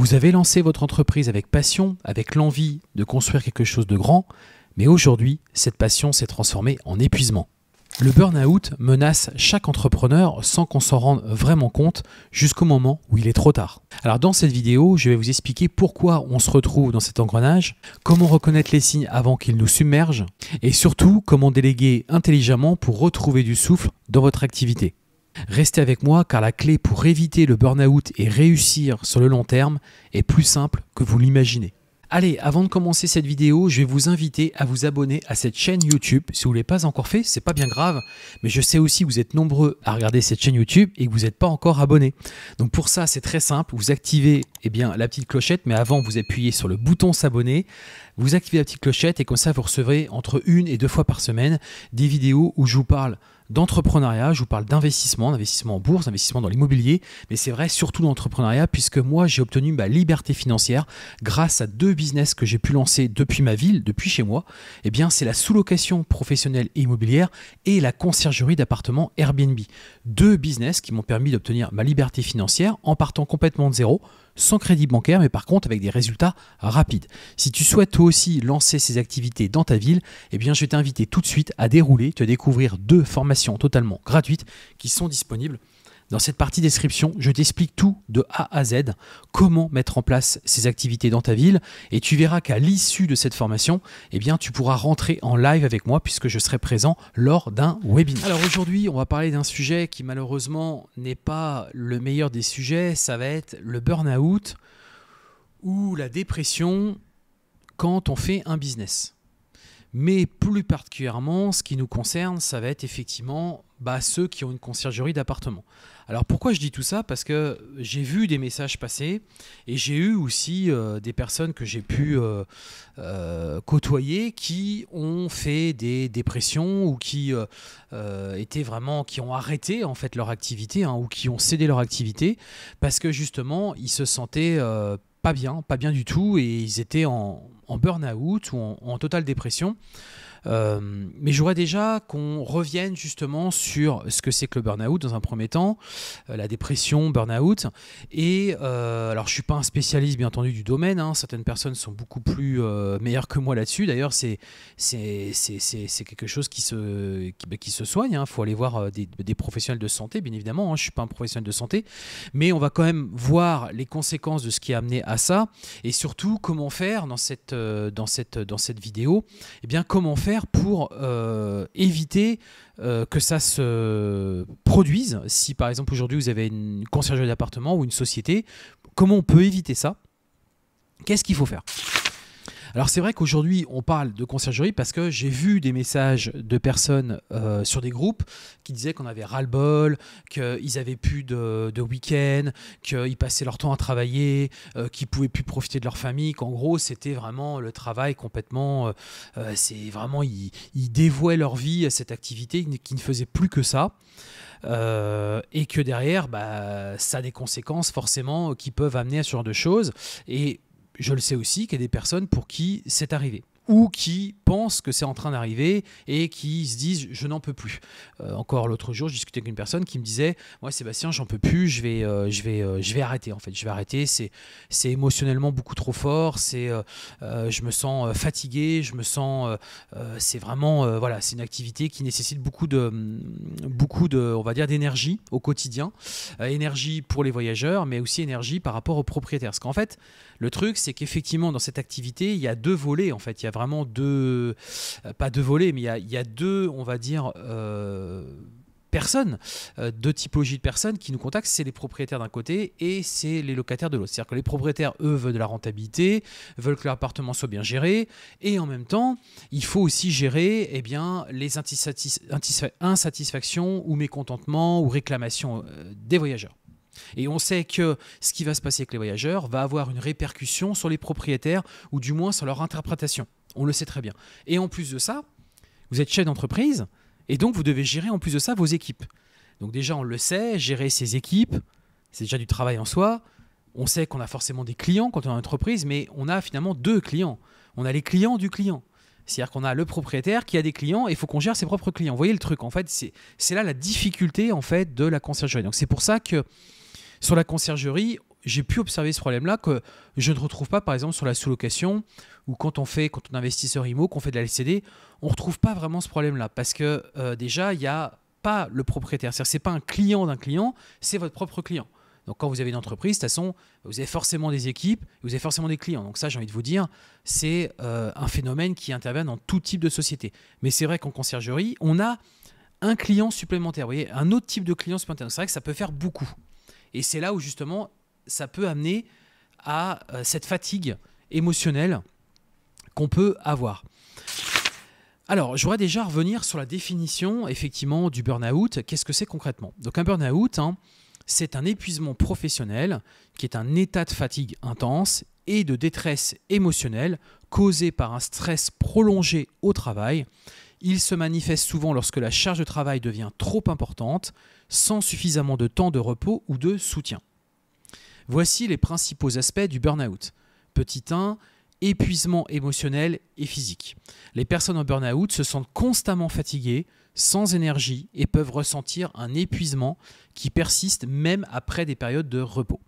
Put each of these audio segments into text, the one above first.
Vous avez lancé votre entreprise avec passion, avec l'envie de construire quelque chose de grand, mais aujourd'hui, cette passion s'est transformée en épuisement. Le burn-out menace chaque entrepreneur sans qu'on s'en rende vraiment compte jusqu'au moment où il est trop tard. Alors dans cette vidéo, je vais vous expliquer pourquoi on se retrouve dans cet engrenage, comment reconnaître les signes avant qu'ils nous submergent et surtout comment déléguer intelligemment pour retrouver du souffle dans votre activité. Restez avec moi car la clé pour éviter le burn-out et réussir sur le long terme est plus simple que vous l'imaginez. Allez, avant de commencer cette vidéo, je vais vous inviter à vous abonner à cette chaîne YouTube. Si vous ne l'avez pas encore fait, c'est pas bien grave, mais je sais aussi que vous êtes nombreux à regarder cette chaîne YouTube et que vous n'êtes pas encore abonné. Donc pour ça, c'est très simple, vous activez eh bien, la petite clochette, mais avant vous appuyez sur le bouton s'abonner, vous activez la petite clochette et comme ça vous recevrez entre une et deux fois par semaine des vidéos où je vous parle d'entrepreneuriat, je vous parle d'investissement, d'investissement en bourse, d'investissement dans l'immobilier, mais c'est vrai surtout l'entrepreneuriat puisque moi j'ai obtenu ma liberté financière grâce à deux business que j'ai pu lancer depuis ma ville, depuis chez moi. Eh bien, c'est la sous-location professionnelle et immobilière et la conciergerie d'appartements Airbnb. Deux business qui m'ont permis d'obtenir ma liberté financière en partant complètement de zéro sans crédit bancaire, mais par contre avec des résultats rapides. Si tu souhaites toi aussi lancer ces activités dans ta ville, eh bien je vais t'inviter tout de suite à dérouler, te découvrir deux formations totalement gratuites qui sont disponibles dans cette partie description, je t'explique tout de A à Z, comment mettre en place ces activités dans ta ville, et tu verras qu'à l'issue de cette formation, eh bien, tu pourras rentrer en live avec moi puisque je serai présent lors d'un webinaire. Alors aujourd'hui, on va parler d'un sujet qui malheureusement n'est pas le meilleur des sujets, ça va être le burn-out ou la dépression quand on fait un business. Mais plus particulièrement, ce qui nous concerne, ça va être effectivement bah, ceux qui ont une conciergerie d'appartement. Alors pourquoi je dis tout ça Parce que j'ai vu des messages passer et j'ai eu aussi euh, des personnes que j'ai pu euh, euh, côtoyer qui ont fait des dépressions ou qui étaient vraiment, qui ont arrêté en fait leur activité hein, ou qui ont cédé leur activité parce que justement ils se sentaient pas bien, pas bien du tout et ils étaient en, burn-out ou en totale dépression. Euh, mais j'aurais déjà qu'on revienne justement sur ce que c'est que le burn-out dans un premier temps, euh, la dépression, burn-out. Et euh, alors, je suis pas un spécialiste, bien entendu, du domaine. Hein. Certaines personnes sont beaucoup plus meilleures que moi là-dessus. D'ailleurs, c'est quelque chose qui se, qui, bah, se soigne. Il hein. faut aller voir des, professionnels de santé, bien évidemment. je hein. Je suis pas un professionnel de santé, mais on va quand même voir les conséquences de ce qui est amené à ça, et surtout comment faire dans cette, dans cette, dans cette vidéo. Et eh bien, comment faire pour euh, éviter euh, que ça se produise Si par exemple aujourd'hui vous avez une conciergerie d'appartement ou une société, comment on peut éviter ça Qu'est-ce qu'il faut faire alors c'est vrai qu'aujourd'hui on parle de conciergerie parce que j'ai vu des messages de personnes euh, sur des groupes qui disaient qu'on avait ras-le-bol, qu'ils avaient plus de, week-end, qu'ils passaient leur temps à travailler, qu'ils euh, qu'ils pouvaient plus profiter de leur famille, qu'en gros c'était vraiment le travail complètement, euh, c'est vraiment ils, ils, dévouaient leur vie à cette activité, qui ne faisait plus que ça. et que derrière, bah, ça a des conséquences forcément qui peuvent amener à ce genre de choses. Et je le sais aussi qu'il y a des personnes pour qui c'est arrivé ou qui pensent que c'est en train d'arriver et qui se disent je n'en peux plus. Euh, encore l'autre jour, je discutais avec une personne qui me disait moi Sébastien, j'en peux plus, je vais, euh, je vais, euh, je vais arrêter en fait, je vais arrêter. C'est, c'est émotionnellement beaucoup trop fort. C'est, je me sens fatigué, je me sens, c'est vraiment, voilà, c'est une activité qui nécessite beaucoup de, mm, beaucoup de, on va dire d'énergie au quotidien, énergie pour les voyageurs, mais aussi énergie par rapport aux propriétaires. Parce qu'en fait, le truc, c'est qu'effectivement dans cette activité, il y a deux volets en fait. Il y a vraiment deux, euh, pas deux volets, mais il y a, deux, on va dire, euh, personnes, euh, deux typologies de personnes qui nous contactent, c'est les propriétaires d'un côté et c'est les locataires de l'autre. C'est-à-dire que les propriétaires, eux, veulent de la rentabilité, veulent que leur appartement soit bien géré, et en même temps, il faut aussi gérer et eh bien, les insatisfactions ou mécontentements ou réclamations des voyageurs. Et on sait que ce qui va se passer avec les voyageurs va avoir une répercussion sur les propriétaires, ou du moins sur leur interprétation. On le sait très bien. Et en plus de ça, vous êtes chef d'entreprise et donc vous devez gérer en plus de ça vos équipes. Donc déjà, on le sait, gérer ses équipes, c'est déjà du travail en soi. On sait qu'on a forcément des clients quand on est en entreprise, mais on a finalement deux clients. On a les clients du client. C'est-à-dire qu'on a le propriétaire qui a des clients et il faut qu'on gère ses propres clients. Vous voyez le truc, en fait, c'est là la difficulté en fait de la conciergerie. Donc c'est pour ça que sur la conciergerie, j'ai pu observer ce problème-là que je ne retrouve pas, par exemple, sur la sous-location ou quand on fait, quand on est investisseur IMO, qu'on fait de la LCD, on ne retrouve pas vraiment ce problème-là parce que euh, déjà, il n'y a pas le propriétaire. C'est-à-dire, ce pas un client d'un client, c'est votre propre client. Donc, quand vous avez une entreprise, de toute façon, vous avez forcément des équipes, vous avez forcément des clients. Donc, ça, j'ai envie de vous dire, c'est euh, un phénomène qui intervient dans tout type de société. Mais c'est vrai qu'en conciergerie, on a un client supplémentaire, vous voyez, un autre type de client supplémentaire. C'est vrai que ça peut faire beaucoup. Et c'est là où justement ça peut amener à euh, cette fatigue émotionnelle qu'on peut avoir. Alors, je voudrais déjà revenir sur la définition, effectivement, du burn-out. Qu'est-ce que c'est concrètement Donc, un burn-out, hein, c'est un épuisement professionnel qui est un état de fatigue intense et de détresse émotionnelle causé par un stress prolongé au travail. Il se manifeste souvent lorsque la charge de travail devient trop importante, sans suffisamment de temps de repos ou de soutien. Voici les principaux aspects du burn-out. Petit 1, épuisement émotionnel et physique. Les personnes en burn-out se sentent constamment fatiguées, sans énergie et peuvent ressentir un épuisement qui persiste même après des périodes de repos.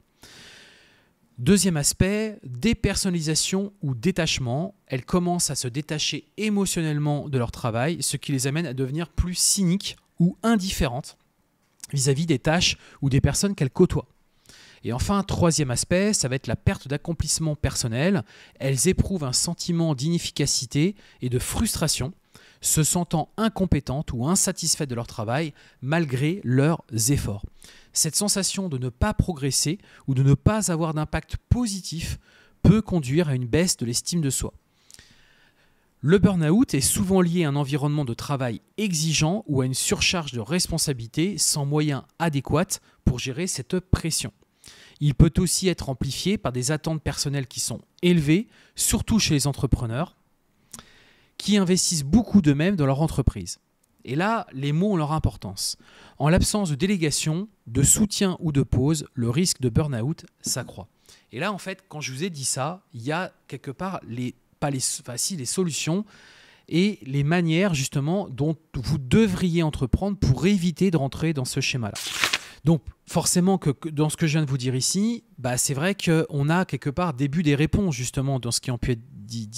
Deuxième aspect, dépersonnalisation ou détachement. Elles commencent à se détacher émotionnellement de leur travail, ce qui les amène à devenir plus cyniques ou indifférentes vis-à-vis -vis des tâches ou des personnes qu'elles côtoient. Et enfin, troisième aspect, ça va être la perte d'accomplissement personnel. Elles éprouvent un sentiment d'inefficacité et de frustration, se sentant incompétentes ou insatisfaites de leur travail malgré leurs efforts. Cette sensation de ne pas progresser ou de ne pas avoir d'impact positif peut conduire à une baisse de l'estime de soi. Le burn-out est souvent lié à un environnement de travail exigeant ou à une surcharge de responsabilités sans moyens adéquats pour gérer cette pression. Il peut aussi être amplifié par des attentes personnelles qui sont élevées, surtout chez les entrepreneurs, qui investissent beaucoup d'eux-mêmes dans leur entreprise. Et là, les mots ont leur importance. En l'absence de délégation, de soutien ou de pause, le risque de burn-out s'accroît. Et là, en fait, quand je vous ai dit ça, il y a quelque part les, les solutions et les manières justement dont vous devriez entreprendre pour éviter de rentrer dans ce schéma-là. Donc forcément que, dans ce que je viens de vous dire ici, bah, c'est vrai qu'on a quelque part début des réponses justement dans ce qui, a pu être dit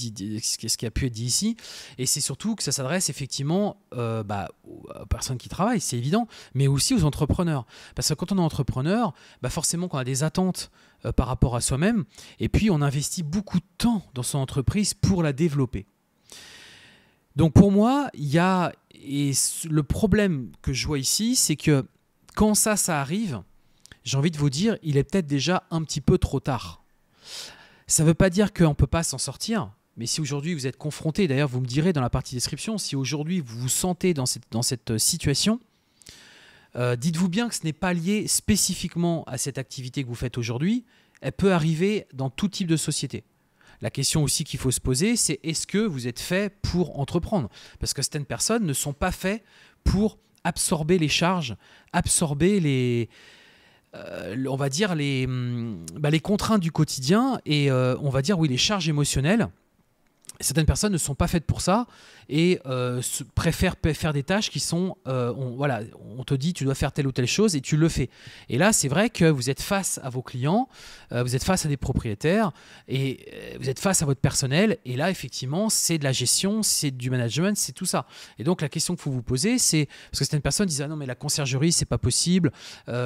ici. Et c'est surtout que ça s'adresse effectivement euh, bah, aux personnes qui travaillent, c'est évident, mais aussi aux entrepreneurs. Parce que quand on est entrepreneur, bah, forcément qu'on a des attentes euh, par rapport à soi-même, et puis on investit beaucoup de temps dans son entreprise pour la développer. Donc pour moi, il y a et le problème que je vois ici, c'est que quand ça, ça arrive, j'ai envie de vous dire, il est peut-être déjà un petit peu trop tard. Ça ne veut pas dire qu'on ne peut pas s'en sortir, mais si aujourd'hui vous êtes confronté, d'ailleurs vous me direz dans la partie description, si aujourd'hui vous vous sentez dans cette, dans cette euh, situation, euh, dites-vous bien que ce n'est pas lié spécifiquement à cette activité que vous faites aujourd'hui, elle peut arriver dans tout type de société. La question aussi qu'il faut se poser, c'est est-ce que vous êtes fait pour entreprendre Parce que certaines personnes ne sont pas faites pour absorber les charges, absorber les, euh, on va dire les, hum, bah, les contraintes du quotidien et euh, on va dire oui les charges émotionnelles certaines personnes ne sont pas faites pour ça et euh, préfèrent faire des tâches qui sont, euh, voilà, on te dit tu dois faire telle ou telle chose et tu le fais. Et là, c'est vrai que vous êtes face à vos clients, euh, vous êtes face à des propriétaires et vous êtes face à votre personnel. Et là, effectivement, c'est de la gestion, c'est du management, c'est tout ça. Et donc la question que faut vous poser, c'est parce que certaines personnes disent ah non mais la conciergerie c'est pas possible,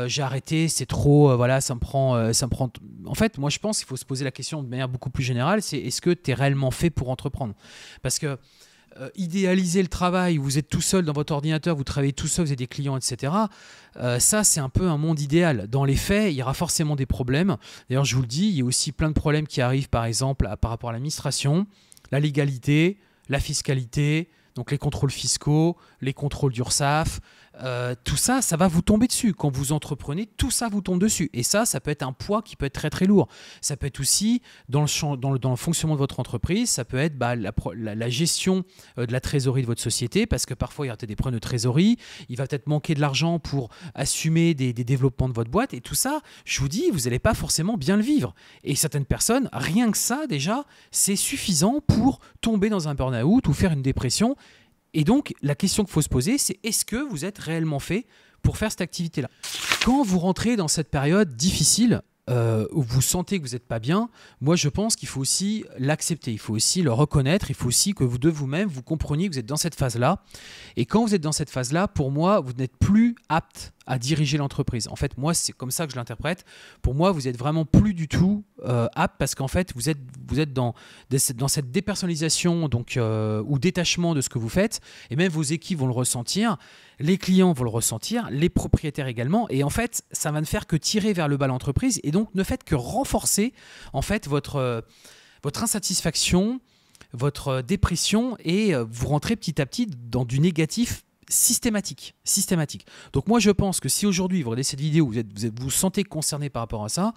j'ai arrêté, c'est trop, voilà, ça me prend, ça me prend. En fait, moi je pense qu'il faut se poser la question de manière beaucoup plus générale, c'est est-ce que tu es réellement fait pour entreprendre. Parce que euh, idéaliser le travail, vous êtes tout seul dans votre ordinateur, vous travaillez tout seul, vous avez des clients, etc. Euh, ça, c'est un peu un monde idéal. Dans les faits, il y aura forcément des problèmes. D'ailleurs, je vous le dis, il y a aussi plein de problèmes qui arrivent, par exemple, par rapport à l'administration, la légalité, la fiscalité, donc les contrôles fiscaux, les contrôles d'URSAF, euh, tout ça, ça va vous tomber dessus. Quand vous entreprenez, tout ça vous tombe dessus. Et ça, ça peut être un poids qui peut être très très lourd. Ça peut être aussi dans le, dans le, fonctionnement de votre entreprise, ça peut être bah, la, gestion euh, de la trésorerie de votre société, parce que parfois il y a des problèmes de trésorerie, il va peut-être manquer de l'argent pour assumer des, des, développements de votre boîte. Et tout ça, je vous dis, vous n'allez pas forcément bien le vivre. Et certaines personnes, rien que ça déjà, c'est suffisant pour tomber dans un burn-out ou faire une dépression et donc, la question qu'il faut se poser, c'est est-ce que vous êtes réellement fait pour faire cette activité-là Quand vous rentrez dans cette période difficile, euh, où vous sentez que vous n'êtes pas bien, moi je pense qu'il faut aussi l'accepter, il faut aussi le reconnaître, il faut aussi que vous de vous-même vous compreniez que vous êtes dans cette phase-là. Et quand vous êtes dans cette phase-là, pour moi, vous n'êtes plus apte à diriger l'entreprise. En fait, moi, c'est comme ça que je l'interprète. Pour moi, vous êtes vraiment plus du tout euh, parce qu'en fait, vous êtes, vous êtes dans, dans cette dépersonnalisation donc, euh, ou détachement de ce que vous faites. Et même vos équipes vont le ressentir, les clients vont le ressentir, les propriétaires également. Et en fait, ça va ne faire que tirer vers le bas l'entreprise. Et donc, ne faites que renforcer en fait votre, euh, votre insatisfaction votre euh, dépression et vous rentrez petit à petit dans du négatif systématique, systématique. Donc moi je pense que si aujourd'hui vous regardez cette vidéo, vous êtes, vous, vous sentez concerné par rapport à ça,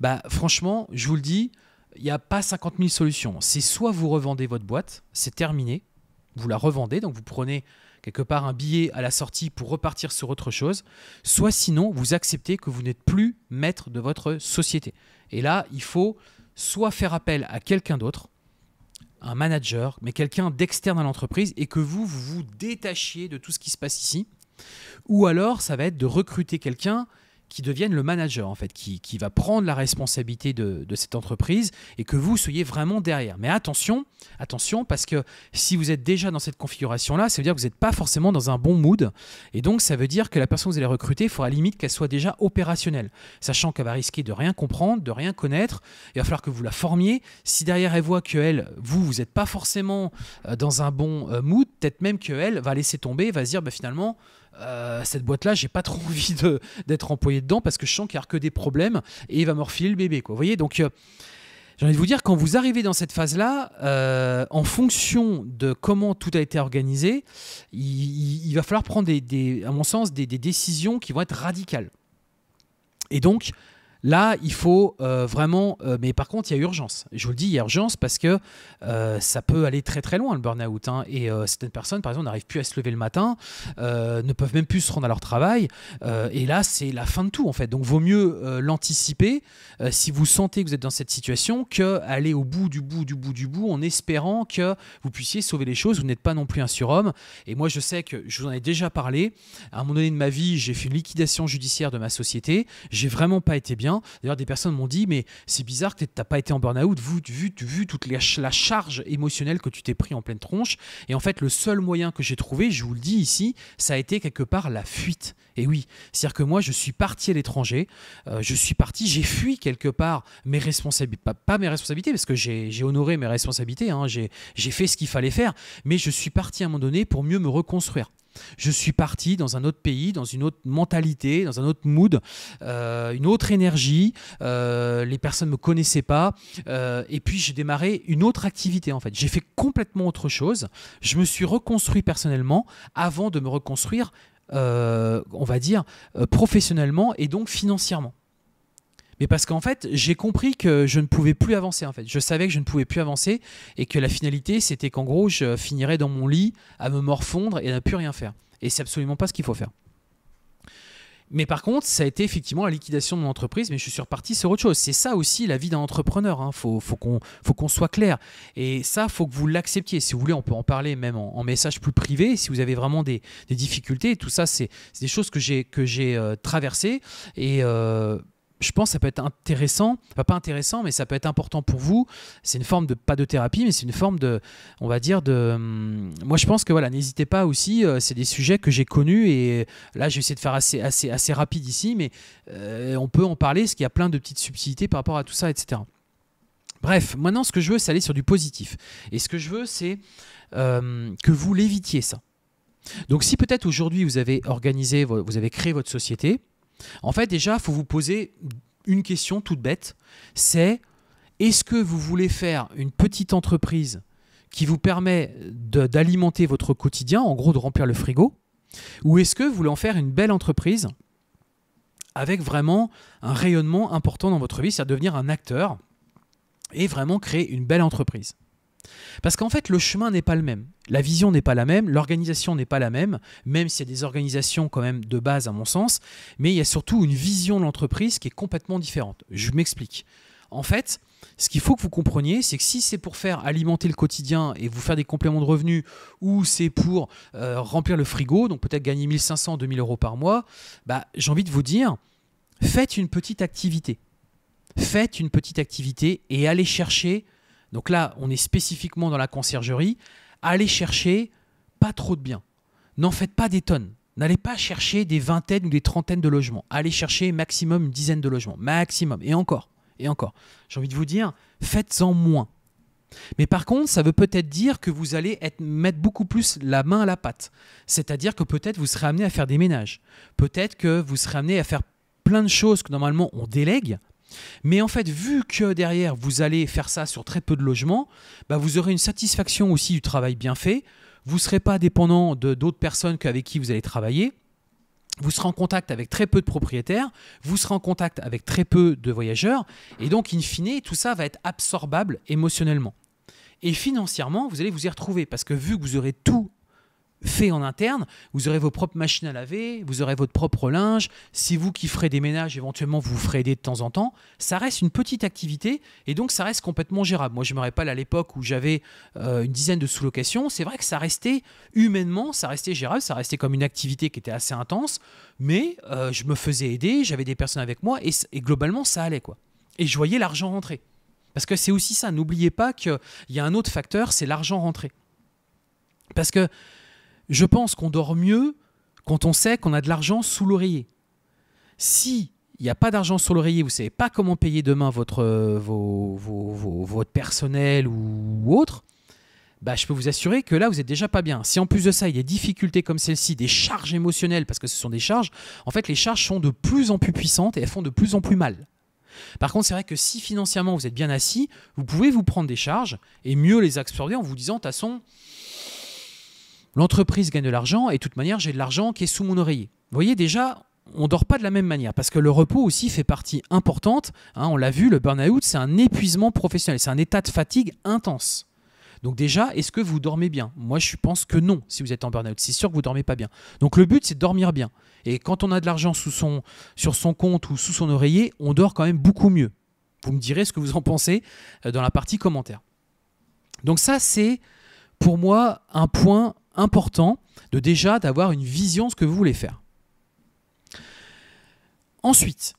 bah franchement, je vous le dis, il n'y a pas 50 000 solutions. C'est soit vous revendez votre boîte, c'est terminé, vous la revendez, donc vous prenez quelque part un billet à la sortie pour repartir sur autre chose, soit sinon vous acceptez que vous n'êtes plus maître de votre société. Et là, il faut soit faire appel à quelqu'un d'autre, un manager, mais quelqu'un d'externe à l'entreprise, et que vous, vous détachiez de tout ce qui se passe ici. Ou alors, ça va être de recruter quelqu'un qui devienne le manager, en fait, qui, va prendre la responsabilité de, cette entreprise et que vous soyez vraiment derrière. Mais attention, attention, parce que si vous êtes déjà dans cette configuration-là, ça veut dire que vous n'êtes pas forcément dans un bon mood. Et donc, ça veut dire que la personne que vous allez recruter, il faudra limite qu'elle soit déjà opérationnelle, sachant qu'elle va risquer de rien comprendre, de rien connaître. Il va falloir que vous la formiez. Si derrière elle voit que vous, vous n'êtes pas forcément euh, dans un bon euh, mood, peut-être même que elle va laisser tomber, va se dire, bah, finalement, euh, cette boîte-là, j'ai pas trop envie d'être employé dedans parce que je sens qu'il n'y a que des problèmes et il va me refiler le bébé. Quoi. Vous voyez, donc euh, j'ai envie de vous dire, quand vous arrivez dans cette phase-là, euh, en fonction de comment tout a été organisé, il, va falloir prendre, des, à mon sens, des, des décisions qui vont être radicales. Et donc, Là, il faut euh, vraiment. Euh, mais par contre, il y a urgence. Je vous le dis, il y a urgence parce que euh, ça peut aller très très loin le burn-out. Hein, et certaines personnes, par exemple, n'arrivent plus à se lever le matin, ne peuvent même plus se rendre à leur travail. et là, c'est la fin de tout en fait. Donc, vaut mieux l'anticiper si vous sentez que vous êtes dans cette situation que aller au bout du bout du bout du bout en espérant que vous puissiez sauver les choses. Vous n'êtes pas non plus un surhomme. Et moi, je sais que je vous en ai déjà parlé. À un moment donné de ma vie, j'ai fait une liquidation judiciaire de ma société. J'ai vraiment pas été bien D'ailleurs, des personnes m'ont dit, mais c'est bizarre que tu n'as pas été en burn-out, vu, vu, vu toute la, charge émotionnelle que tu t'es pris en pleine tronche. Et en fait, le seul moyen que j'ai trouvé, je vous le dis ici, ça a été quelque part la fuite. Et oui, c'est-à-dire que moi, je suis parti à l'étranger, euh, je suis parti, j'ai fui quelque part mes responsabilités, pas, mes responsabilités, parce que j'ai honoré mes responsabilités, hein, j'ai fait ce qu'il fallait faire, mais je suis parti à un moment donné pour mieux me reconstruire. Je suis parti dans un autre pays, dans une autre mentalité, dans un autre mood, euh, une autre énergie. Euh, les personnes ne me connaissaient pas. Euh, et puis j'ai démarré une autre activité en fait. J'ai fait complètement autre chose. Je me suis reconstruit personnellement avant de me reconstruire, on va dire, professionnellement et donc financièrement mais parce qu'en fait, j'ai compris que je ne pouvais plus avancer. En fait, je savais que je ne pouvais plus avancer et que la finalité, c'était qu'en gros, je finirais dans mon lit à me morfondre et à ne plus rien faire. Et c'est absolument pas ce qu'il faut faire. Mais par contre, ça a été effectivement la liquidation de mon entreprise, mais je suis reparti sur autre chose. C'est ça aussi la vie d'un entrepreneur. Il hein. faut, qu'on soit clair. Et ça, faut que vous l'acceptiez. Si vous voulez, on peut en parler même en, message plus privé. Si vous avez vraiment des, difficultés, tout ça, c'est des choses que j'ai euh, traversées. Et. Euh, je pense que ça peut être intéressant, pas intéressant, mais ça peut être important pour vous. C'est une forme de, pas de thérapie, mais c'est une forme de, on va dire, de. Hum, moi, je pense que voilà, n'hésitez pas aussi, euh, c'est des sujets que j'ai connus et là, j'ai essayé de faire assez, assez, assez rapide ici, mais euh, on peut en parler parce qu'il y a plein de petites subtilités par rapport à tout ça, etc. Bref, maintenant, ce que je veux, c'est aller sur du positif. Et ce que je veux, c'est hum, que vous l'évitiez, ça. Donc, si peut-être aujourd'hui, vous avez organisé, vous avez créé votre société, en fait, déjà, il faut vous poser une question toute bête. C'est est-ce que vous voulez faire une petite entreprise qui vous permet d'alimenter votre quotidien, en gros de remplir le frigo, ou est-ce que vous voulez en faire une belle entreprise avec vraiment un rayonnement important dans votre vie, c'est-à-dire devenir un acteur et vraiment créer une belle entreprise parce qu'en fait, le chemin n'est pas le même. La vision n'est pas la même, l'organisation n'est pas la même, même s'il y a des organisations quand même de base à mon sens, mais il y a surtout une vision de l'entreprise qui est complètement différente. Je m'explique. En fait, ce qu'il faut que vous compreniez, c'est que si c'est pour faire alimenter le quotidien et vous faire des compléments de revenus, ou c'est pour euh, remplir le frigo, donc peut-être gagner 1500, 2000 euros par mois, bah, j'ai envie de vous dire, faites une petite activité. Faites une petite activité et allez chercher donc là, on est spécifiquement dans la conciergerie. Allez chercher pas trop de biens. N'en faites pas des tonnes. N'allez pas chercher des vingtaines ou des trentaines de logements. Allez chercher maximum une dizaine de logements. Maximum. Et encore. Et encore. J'ai envie de vous dire, faites-en moins. Mais par contre, ça veut peut-être dire que vous allez mettre beaucoup plus la main à la pâte. C'est-à-dire que peut-être vous serez amené à faire des ménages. Peut-être que vous serez amené à faire plein de choses que normalement on délègue mais en fait, vu que derrière, vous allez faire ça sur très peu de logements, bah, vous aurez une satisfaction aussi du travail bien fait. Vous ne serez pas dépendant de d'autres personnes avec qui vous allez travailler. Vous serez en contact avec très peu de propriétaires, vous serez en contact avec très peu de voyageurs, et donc, in fine, tout ça va être absorbable émotionnellement. Et financièrement, vous allez vous y retrouver, parce que vu que vous aurez tout fait en interne. Vous aurez vos propres machines à laver, vous aurez votre propre linge. Si vous qui ferez des ménages, éventuellement, vous vous ferez aider de temps en temps. Ça reste une petite activité et donc ça reste complètement gérable. Moi, je me rappelle à l'époque où j'avais euh, une dizaine de sous-locations. C'est vrai que ça restait humainement, ça restait gérable, ça restait comme une activité qui était assez intense, mais euh, je me faisais aider, j'avais des personnes avec moi et, globalement, ça allait quoi. Et je voyais l'argent rentrer. Parce que c'est aussi ça, n'oubliez pas qu'il y a un autre facteur, c'est l'argent rentré. Parce que je pense qu'on dort mieux quand on sait qu'on a de l'argent sous l'oreiller. Si il n'y a pas d'argent sous l'oreiller, vous ne savez pas comment payer demain votre, euh, votre personnel ou autre, bah, je peux vous assurer que là, vous n'êtes déjà pas bien. Si en plus de ça, il y a des difficultés comme celle-ci, des charges émotionnelles, parce que ce sont des charges, en fait, les charges sont de plus en plus puissantes et elles font de plus en plus mal. Par contre, c'est vrai que si financièrement vous êtes bien assis, vous pouvez vous prendre des charges et mieux les absorber en vous disant, de toute façon, L'entreprise gagne de l'argent et de toute manière, j'ai de l'argent qui est sous mon oreiller. Vous voyez déjà, on ne dort pas de la même manière parce que le repos aussi fait partie importante. Hein, on l'a vu, le burn-out, c'est un épuisement professionnel, c'est un état de fatigue intense. Donc déjà, est-ce que vous dormez bien Moi, je pense que non, si vous êtes en burn-out. C'est sûr que vous dormez pas bien. Donc le but, c'est de dormir bien. Et quand on a de l'argent son, sur son compte ou sous son oreiller, on dort quand même beaucoup mieux. Vous me direz ce que vous en pensez euh, dans la partie commentaire. Donc ça, c'est pour moi un point important de déjà d'avoir une vision de ce que vous voulez faire. Ensuite,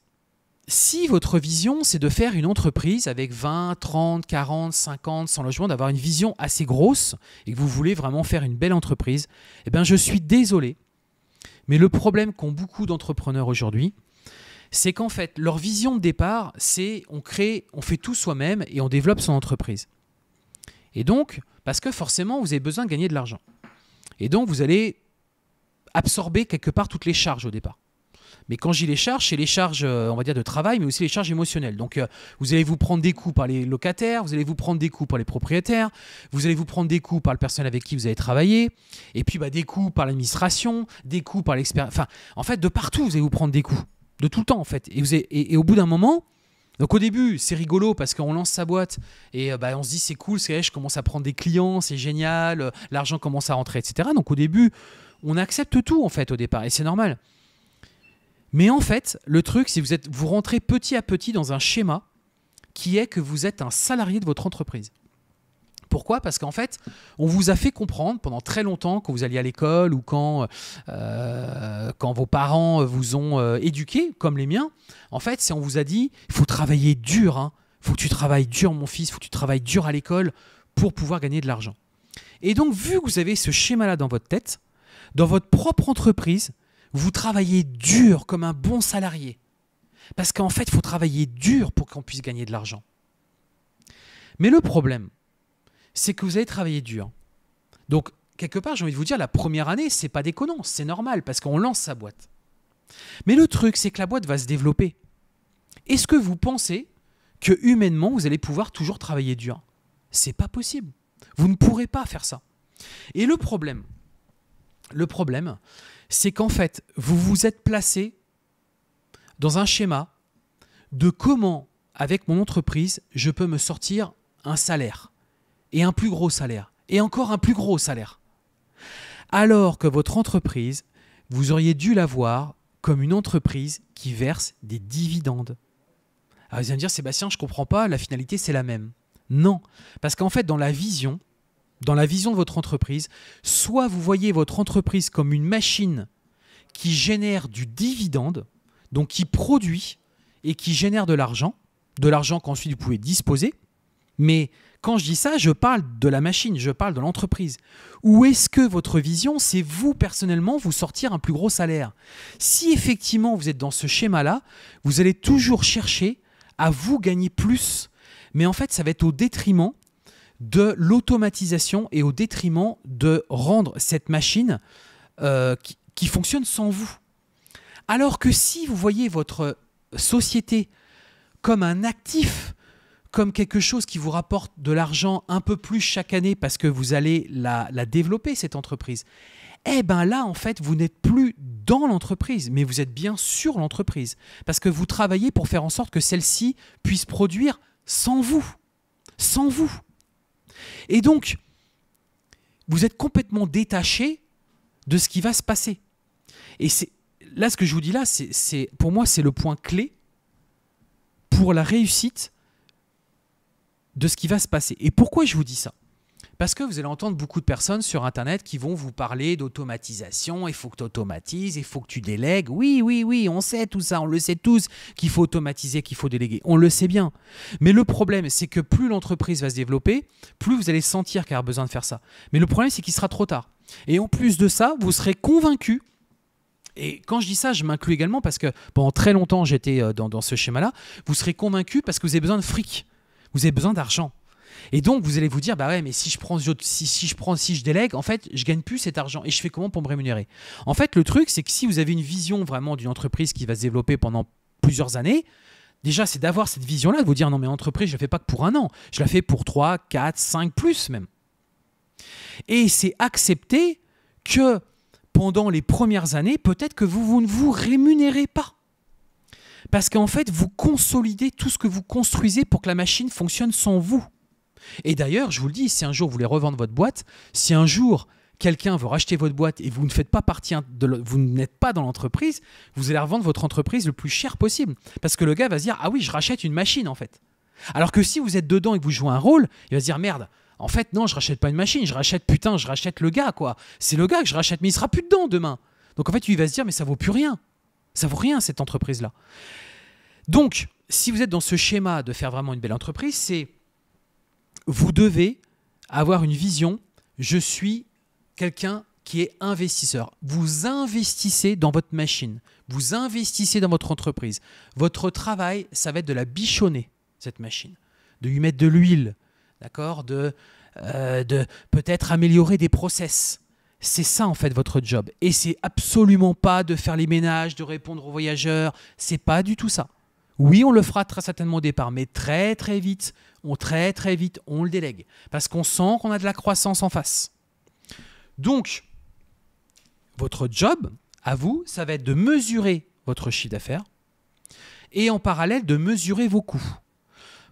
si votre vision, c'est de faire une entreprise avec 20, 30, 40, 50, 100 logements, d'avoir une vision assez grosse et que vous voulez vraiment faire une belle entreprise, eh bien, je suis désolé. Mais le problème qu'ont beaucoup d'entrepreneurs aujourd'hui, c'est qu'en fait, leur vision de départ, c'est on crée, on fait tout soi-même et on développe son entreprise. Et donc, parce que forcément, vous avez besoin de gagner de l'argent. Et donc, vous allez absorber quelque part toutes les charges au départ. Mais quand j'ai les charges, c'est les charges, euh, on va dire, de travail, mais aussi les charges émotionnelles. Donc, euh, vous allez vous prendre des coups par les locataires, vous allez vous prendre des coups par les propriétaires, vous allez vous prendre des coups par le personnel avec qui vous avez travaillé, et puis bah, des coups par l'administration, des coups par l'expérience. Enfin, en fait, de partout, vous allez vous prendre des coups. De tout le temps, en fait. et au bout d'un moment, donc au début, c'est rigolo parce qu'on lance sa boîte et euh, bah, on se dit c'est cool, c'est je commence à prendre des clients, c'est génial, euh, l'argent commence à rentrer, etc. Donc au début, on accepte tout en fait au départ et c'est normal. Mais en fait, le truc, c'est que vous, êtes, vous rentrez petit à petit dans un schéma qui est que vous êtes un salarié de votre entreprise. Pourquoi Parce qu'en fait, on vous a fait comprendre pendant très longtemps quand vous alliez à l'école ou quand, euh, quand vos parents vous ont euh, éduqué, comme les miens. En fait, c'est on vous a dit, il faut travailler dur, hein. faut que tu travailles dur mon fils, faut que tu travailles dur à l'école pour pouvoir gagner de l'argent. Et donc, vu que vous avez ce schéma-là dans votre tête, dans votre propre entreprise, vous travaillez dur comme un bon salarié. Parce qu'en fait, il faut travailler dur pour qu'on puisse gagner de l'argent. Mais le problème, c'est que vous allez travailler dur. Donc, quelque part, j'ai envie de vous dire, la première année, c'est pas déconnant, c'est normal, parce qu'on lance sa boîte. Mais le truc, c'est que la boîte va se développer. Est-ce que vous pensez que humainement, vous allez pouvoir toujours travailler dur C'est pas possible. Vous ne pourrez pas faire ça. Et le problème, le problème, c'est qu'en fait, vous vous êtes placé dans un schéma de comment, avec mon entreprise, je peux me sortir un salaire et un plus gros salaire, et encore un plus gros salaire. Alors que votre entreprise, vous auriez dû la voir comme une entreprise qui verse des dividendes. Alors ah, vous allez me dire, Sébastien, je ne comprends pas, la finalité c'est la même. Non, parce qu'en fait, dans la vision, dans la vision de votre entreprise, soit vous voyez votre entreprise comme une machine qui génère du dividende, donc qui produit et qui génère de l'argent, de l'argent qu'ensuite vous pouvez disposer, mais quand je dis ça, je parle de la machine, je parle de l'entreprise. Ou est-ce que votre vision, c'est vous personnellement vous sortir un plus gros salaire Si effectivement vous êtes dans ce schéma-là, vous allez toujours chercher à vous gagner plus. Mais en fait, ça va être au détriment de l'automatisation et au détriment de rendre cette machine euh, qui fonctionne sans vous. Alors que si vous voyez votre société comme un actif comme quelque chose qui vous rapporte de l'argent un peu plus chaque année parce que vous allez la, développer, cette entreprise, eh bien là, en fait, vous n'êtes plus dans l'entreprise, mais vous êtes bien sur l'entreprise. Parce que vous travaillez pour faire en sorte que celle-ci puisse produire sans vous. Sans vous. Et donc, vous êtes complètement détaché de ce qui va se passer. Et c'est là, ce que je vous dis là, c'est pour moi, c'est le point clé pour la réussite de ce qui va se passer. Et pourquoi je vous dis ça parce que vous allez entendre beaucoup de personnes sur Internet qui vont vous parler d'automatisation, il faut que tu automatises, il faut que tu délègues. Oui, oui, oui, on sait tout ça, on le sait tous qu'il faut automatiser, qu'il faut déléguer. On le sait bien. Mais le problème, c'est que plus l'entreprise va se développer, plus vous allez sentir qu'elle a besoin de faire ça. Mais le problème, c'est qu'il sera trop tard. Et en plus de ça, vous serez convaincu et quand je dis ça, je m'inclus également parce que pendant très longtemps, j'étais euh, dans, dans, ce schéma-là. Vous serez convaincu parce que vous avez besoin de fric. Vous avez besoin d'argent. Et donc, vous allez vous dire, bah ouais, mais si je prends, si, je prends, si je délègue, en fait, je gagne plus cet argent. Et je fais comment pour me rémunérer En fait, le truc, c'est que si vous avez une vision vraiment d'une entreprise qui va se développer pendant plusieurs années, déjà, c'est d'avoir cette vision-là, de vous dire, non, mais entreprise, je ne la fais pas que pour un an. Je la fais pour 3, 4, 5 plus même. Et c'est accepter que pendant les premières années, peut-être que vous ne vous rémunérez pas. Parce qu'en fait, vous consolidez tout ce que vous construisez pour que la machine fonctionne sans vous. Et d'ailleurs, je vous le dis, si un jour vous voulez revendre votre boîte, si un jour quelqu'un veut racheter votre boîte et vous ne faites pas partie de vous n'êtes pas dans l'entreprise, vous allez revendre votre entreprise le plus cher possible parce que le gars va se dire "Ah oui, je rachète une machine en fait." Alors que si vous êtes dedans et que vous jouez un rôle, il va se dire "Merde, en fait non, je rachète pas une machine, je rachète putain, je rachète le gars quoi. C'est le gars que je rachète mais il sera plus dedans demain." Donc en fait, il va se dire "Mais ça vaut plus rien." Ça vaut rien cette entreprise-là. Donc, si vous êtes dans ce schéma de faire vraiment une belle entreprise, c'est vous devez avoir une vision. Je suis quelqu'un qui est investisseur. Vous investissez dans votre machine, vous investissez dans votre entreprise. Votre travail, ça va être de la bichonner, cette machine, de lui mettre de l'huile, d'accord, de, euh, de peut-être améliorer des process, c'est ça en fait votre job. Et c'est absolument pas de faire les ménages, de répondre aux voyageurs. C'est pas du tout ça. Oui, on le fera très certainement au départ, mais très très vite, on très très vite, on le délègue. Parce qu'on sent qu'on a de la croissance en face. Donc, votre job, à vous, ça va être de mesurer votre chiffre d'affaires et en parallèle de mesurer vos coûts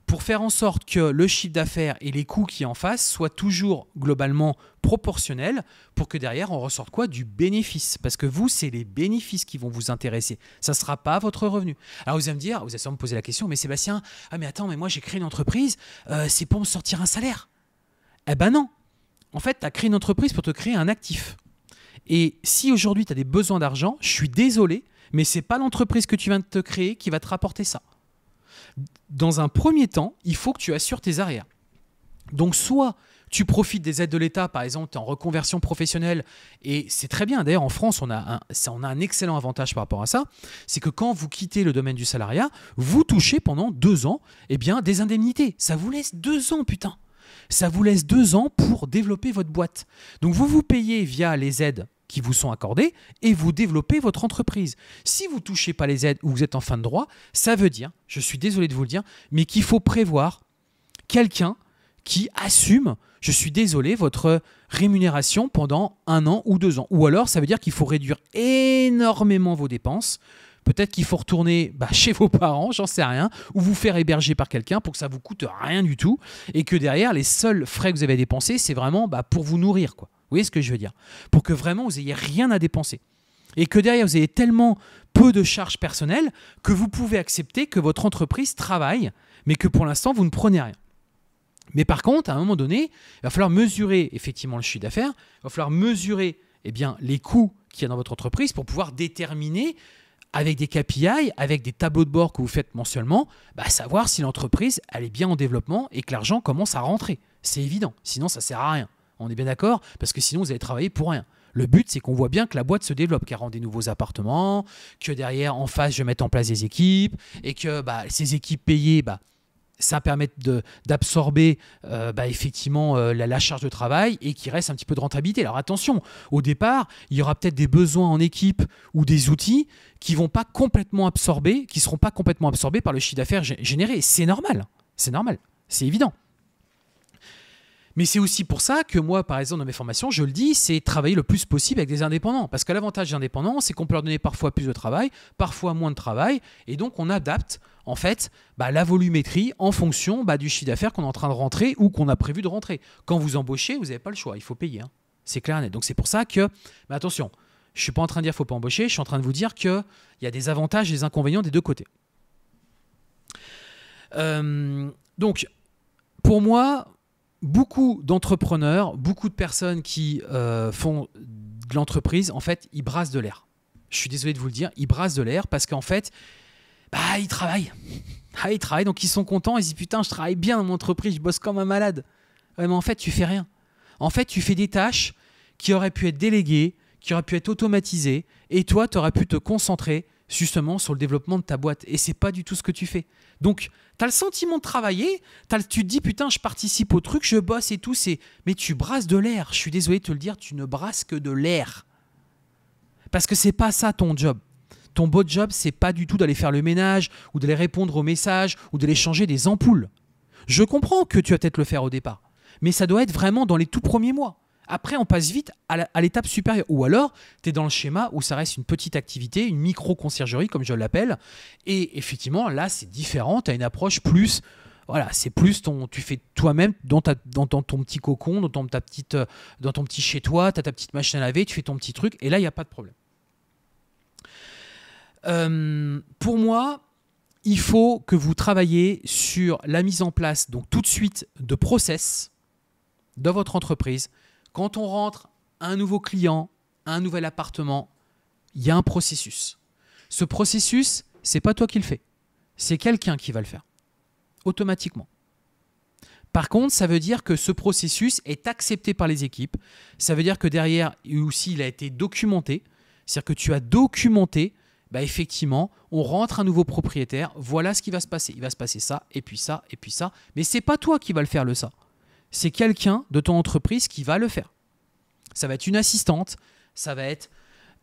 pour faire en sorte que le chiffre d'affaires et les coûts qui en face soient toujours globalement proportionnels pour que derrière on ressorte quoi Du bénéfice. Parce que vous, c'est les bénéfices qui vont vous intéresser. Ça ne sera pas votre revenu. Alors vous allez me dire, vous allez sûrement me poser la question, mais Sébastien, ah mais attends, mais moi j'ai créé une entreprise, euh, c'est pour me sortir un salaire. Eh ben non. En fait, tu as créé une entreprise pour te créer un actif. Et si aujourd'hui tu as des besoins d'argent, je suis désolé, mais c'est pas l'entreprise que tu viens de te créer qui va te rapporter ça dans un premier temps, il faut que tu assures tes arrières. Donc soit tu profites des aides de l'État, par exemple, en reconversion professionnelle, et c'est très bien, d'ailleurs en France, on a, un, on a un excellent avantage par rapport à ça, c'est que quand vous quittez le domaine du salariat, vous touchez pendant deux ans eh bien, des indemnités. Ça vous laisse deux ans, putain ça vous laisse deux ans pour développer votre boîte. Donc vous vous payez via les aides qui vous sont accordés et vous développez votre entreprise. Si vous ne touchez pas les aides ou vous êtes en fin de droit, ça veut dire, je suis désolé de vous le dire, mais qu'il faut prévoir quelqu'un qui assume, je suis désolé, votre rémunération pendant un an ou deux ans. Ou alors, ça veut dire qu'il faut réduire énormément vos dépenses. Peut-être qu'il faut retourner bah, chez vos parents, j'en sais rien, ou vous faire héberger par quelqu'un pour que ça vous coûte rien du tout et que derrière, les seuls frais que vous avez dépensés, c'est vraiment bah, pour vous nourrir. quoi. Vous voyez ce que je veux dire Pour que vraiment vous ayez rien à dépenser. Et que derrière, vous ayez tellement peu de charges personnelles que vous pouvez accepter que votre entreprise travaille, mais que pour l'instant, vous ne prenez rien. Mais par contre, à un moment donné, il va falloir mesurer effectivement le chiffre d'affaires, il va falloir mesurer eh bien, les coûts qu'il y a dans votre entreprise pour pouvoir déterminer avec des KPI, avec des tableaux de bord que vous faites mensuellement, bah, savoir si l'entreprise allait est bien en développement et que l'argent commence à rentrer. C'est évident, sinon ça sert à rien. On est bien d'accord Parce que sinon, vous allez travailler pour rien. Le but, c'est qu'on voit bien que la boîte se développe, qu'elle rend des nouveaux appartements, que derrière, en face, je mette en place des équipes, et que bah, ces équipes payées, bah, ça permet d'absorber euh, bah, effectivement euh, la, charge de travail et qu'il reste un petit peu de rentabilité. Alors attention, au départ, il y aura peut-être des besoins en équipe ou des outils qui vont pas complètement absorber, qui seront pas complètement absorbés par le chiffre d'affaires généré. C'est normal, c'est normal, c'est évident. Mais c'est aussi pour ça que moi, par exemple, dans mes formations, je le dis, c'est travailler le plus possible avec des indépendants. Parce que l'avantage des indépendants, c'est qu'on peut leur donner parfois plus de travail, parfois moins de travail. Et donc, on adapte, en fait, bah, la volumétrie en fonction bah, du chiffre d'affaires qu'on est en train de rentrer ou qu'on a prévu de rentrer. Quand vous embauchez, vous n'avez pas le choix. Il faut payer. Hein. C'est clair et net. Donc, c'est pour ça que. Mais attention, je ne suis pas en train de dire qu'il ne faut pas embaucher. Je suis en train de vous dire qu'il y a des avantages et des inconvénients des deux côtés. Euh, donc, pour moi, beaucoup d'entrepreneurs, beaucoup de personnes qui euh, font de l'entreprise, en fait, ils brassent de l'air. Je suis désolé de vous le dire, ils brassent de l'air parce qu'en fait, bah, ils travaillent. Ah, ils travaillent, donc ils sont contents. Ils disent Putain, je travaille bien dans mon entreprise, je bosse comme un malade. mais en fait, tu fais rien. En fait, tu fais des tâches qui auraient pu être déléguées, qui auraient pu être automatisées, et toi, tu aurais pu te concentrer justement sur le développement de ta boîte. Et c'est pas du tout ce que tu fais. Donc, tu as le sentiment de travailler, as, tu te dis putain, je participe au truc, je bosse et tout, Mais tu brasses de l'air. Je suis désolé de te le dire, tu ne brasses que de l'air. Parce que c'est pas ça ton job. Ton beau job, c'est pas du tout d'aller faire le ménage, ou d'aller répondre aux messages, ou d'aller changer des ampoules. Je comprends que tu as peut-être le faire au départ, mais ça doit être vraiment dans les tout premiers mois. Après, on passe vite à l'étape supérieure. Ou alors, tu es dans le schéma où ça reste une petite activité, une micro-conciergerie, comme je l'appelle. Et effectivement, là, c'est différent. Tu as une approche plus. Voilà, c'est plus ton. Tu fais toi-même dans, ton petit cocon, dans ton, petite, euh, dans ton petit chez-toi, tu as ta petite machine à laver, tu fais ton petit truc. Et là, il n'y a pas de problème. Euh, pour moi, il faut que vous travaillez sur la mise en place, donc tout de suite, de process dans votre entreprise quand on rentre un nouveau client, un nouvel appartement, il y a un processus. Ce processus, c'est pas toi qui le fais. C'est quelqu'un qui va le faire. Automatiquement. Par contre, ça veut dire que ce processus est accepté par les équipes. Ça veut dire que derrière, aussi, il a été documenté. C'est-à-dire que tu as documenté, bah, effectivement, on rentre un nouveau propriétaire, voilà ce qui va se passer. Il va se passer ça, et puis ça, et puis ça. Mais c'est pas toi qui va le faire, le ça c'est quelqu'un de ton entreprise qui va le faire. Ça va être une assistante, ça va être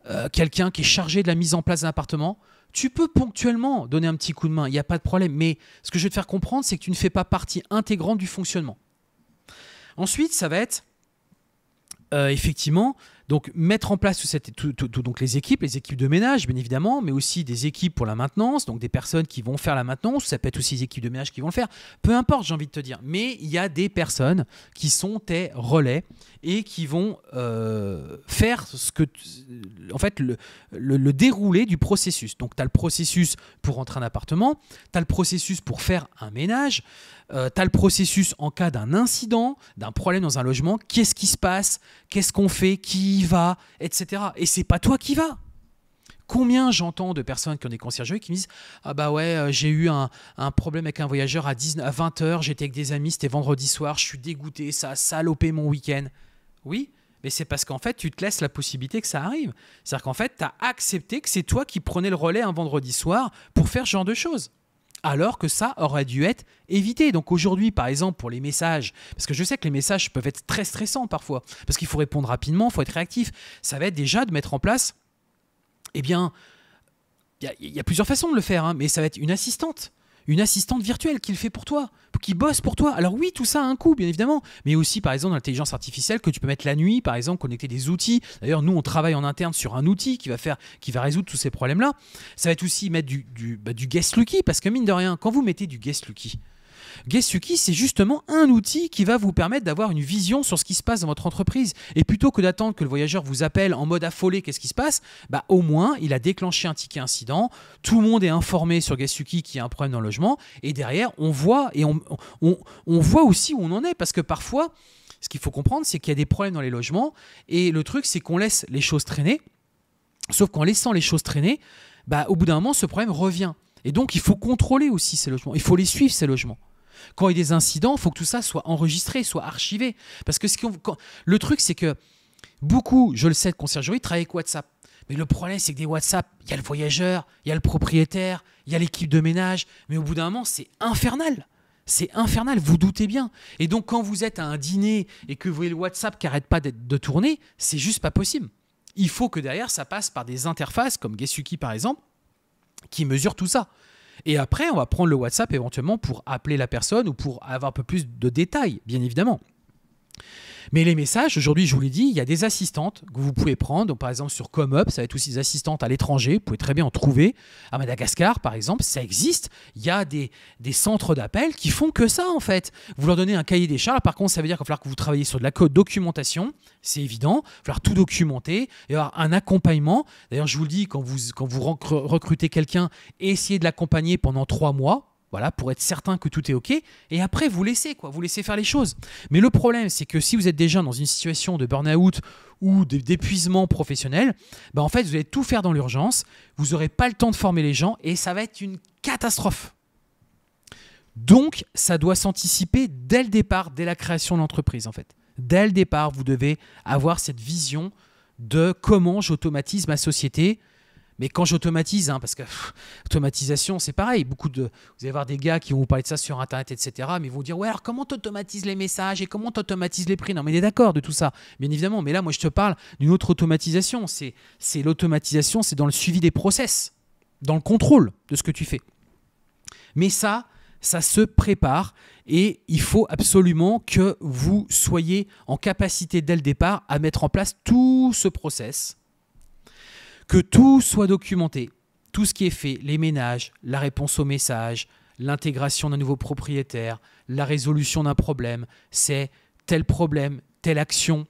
euh, quelqu'un qui est chargé de la mise en place d'un appartement. Tu peux ponctuellement donner un petit coup de main, il n'y a pas de problème. Mais ce que je vais te faire comprendre, c'est que tu ne fais pas partie intégrante du fonctionnement. Ensuite, ça va être euh, effectivement donc mettre en place cette, tout, donc les équipes, les équipes de ménage bien évidemment, mais aussi des équipes pour la maintenance, donc des personnes qui vont faire la maintenance, ça peut être aussi les équipes de ménage qui vont le faire, peu importe j'ai envie de te dire, mais il y a des personnes qui sont tes relais et qui vont euh, faire ce que, en fait, le, le, déroulé du processus. Donc tu as le processus pour rentrer un appartement, tu as le processus pour faire un ménage, euh, tu as le processus en cas d'un incident, d'un problème dans un logement, qu'est-ce qui se passe, qu'est-ce qu'on fait, qui va, etc. Et c'est pas toi qui vas. Combien j'entends de personnes qui ont des conciergeries qui me disent Ah bah ouais, euh, j'ai eu un, problème avec un voyageur à, à 20h, j'étais avec des amis, c'était vendredi soir, je suis dégoûté, ça a salopé mon week-end. Oui, mais c'est parce qu'en fait, tu te laisses la possibilité que ça arrive. C'est-à-dire qu'en fait, tu as accepté que c'est toi qui prenais le relais un vendredi soir pour faire ce genre de choses alors que ça aurait dû être évité. Donc aujourd'hui, par exemple, pour les messages, parce que je sais que les messages peuvent être très stressants parfois, parce qu'il faut répondre rapidement, il faut être réactif, ça va être déjà de mettre en place, eh bien, il y, a plusieurs façons de le faire, hein, mais ça va être une assistante une assistante virtuelle qui le fait pour toi, qui bosse pour toi. Alors oui, tout ça a un coût, bien évidemment, mais aussi par exemple dans l'intelligence artificielle que tu peux mettre la nuit, par exemple connecter des outils. D'ailleurs, nous on travaille en interne sur un outil qui va faire, qui va résoudre tous ces problèmes-là. Ça va être aussi mettre du, du, bah, du guest lucky parce que mine de rien, quand vous mettez du guest lucky, Gesuki, c'est justement un outil qui va vous permettre d'avoir une vision sur ce qui se passe dans votre entreprise. Et plutôt que d'attendre que le voyageur vous appelle en mode affolé, qu'est-ce qui se passe bah, Au moins, il a déclenché un ticket incident, tout le monde est informé sur Gesuki qu'il y a un problème dans le logement, et derrière, on voit, et on, on voit aussi où on en est, parce que parfois, ce qu'il faut comprendre, c'est qu'il y a des problèmes dans les logements, et le truc, c'est qu'on laisse les choses traîner, sauf qu'en laissant les choses traîner, bah, au bout d'un moment, ce problème revient. Et donc, il faut contrôler aussi ces logements. Il faut les suivre, ces logements. Quand il y a des incidents, il faut que tout ça soit enregistré, soit archivé. Parce que le truc, c'est que beaucoup, je le sais, de conciergerie travaillent avec WhatsApp. Mais le problème, c'est que des WhatsApp, il y a le voyageur, il y a le propriétaire, il y a l'équipe de ménage. Mais au bout d'un moment, c'est infernal. C'est infernal, vous doutez bien. Et donc, quand vous êtes à un dîner et que vous voyez le WhatsApp qui n'arrête pas de tourner, c'est juste pas possible. Il faut que derrière, ça passe par des interfaces comme Gesuki, par exemple, qui mesurent tout ça. Et après, on va prendre le WhatsApp éventuellement pour appeler la personne ou pour avoir un peu plus de détails, bien évidemment. Mais les messages, aujourd'hui, je vous l'ai dit, il y a des assistantes que vous pouvez prendre. Donc, par exemple, sur ComUp, ça va être aussi des assistantes à l'étranger. Vous pouvez très bien en trouver. À Madagascar, par exemple, ça existe. Il y a des, centres d'appel qui font que ça, en fait. Vous leur donnez un cahier des charges. Par contre, ça veut dire qu'il va falloir que vous travaillez sur de la documentation. C'est évident. Il va falloir tout documenter. Il avoir un accompagnement. D'ailleurs, je vous le dis, quand vous, quand vous recrutez quelqu'un, essayez de l'accompagner pendant trois mois voilà, pour être certain que tout est OK, et après vous laissez, quoi, vous laissez faire les choses. Mais le problème, c'est que si vous êtes déjà dans une situation de burn-out ou d'épuisement professionnel, ben, en fait, vous allez tout faire dans l'urgence, vous n'aurez pas le temps de former les gens, et ça va être une catastrophe. Donc, ça doit s'anticiper dès le départ, dès la création de l'entreprise, en fait. Dès le départ, vous devez avoir cette vision de comment j'automatise ma société, mais quand j'automatise, hein, parce que automatisation, c'est pareil. Beaucoup de, vous allez voir des gars qui vont vous parler de ça sur Internet, etc. Mais ils vont dire, ouais, alors comment automatises les messages et comment automatises les prix Non, mais il est d'accord de tout ça, bien évidemment. Mais là, moi, je te parle d'une autre automatisation. C'est, c'est l'automatisation, c'est dans le suivi des process, dans le contrôle de ce que tu fais. Mais ça, ça se prépare et il faut absolument que vous soyez en capacité dès le départ à mettre en place tout ce process que tout soit documenté, tout ce qui est fait, les ménages, la réponse aux messages, l'intégration d'un nouveau propriétaire, la résolution d'un problème, c'est tel problème, telle action,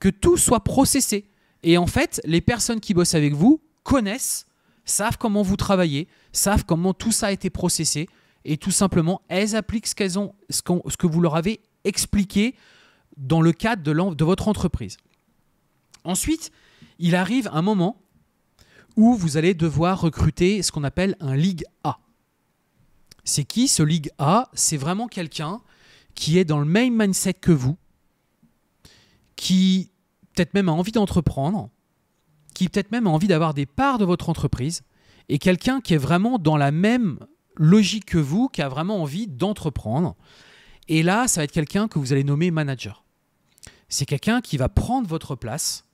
que tout soit processé. Et en fait, les personnes qui bossent avec vous connaissent, savent comment vous travaillez, savent comment tout ça a été processé, et tout simplement, elles appliquent ce, qu'elles ont, que vous leur avez expliqué dans le cadre de, de votre entreprise. Ensuite, il arrive un moment où vous allez devoir recruter ce qu'on appelle un Ligue A. C'est qui ce Ligue A C'est vraiment quelqu'un qui est dans le même mindset que vous, qui peut-être même a envie d'entreprendre, qui peut-être même a envie d'avoir des parts de votre entreprise, et quelqu'un qui est vraiment dans la même logique que vous, qui a vraiment envie d'entreprendre. Et là, ça va être quelqu'un que vous allez nommer manager. C'est quelqu'un qui va prendre votre place,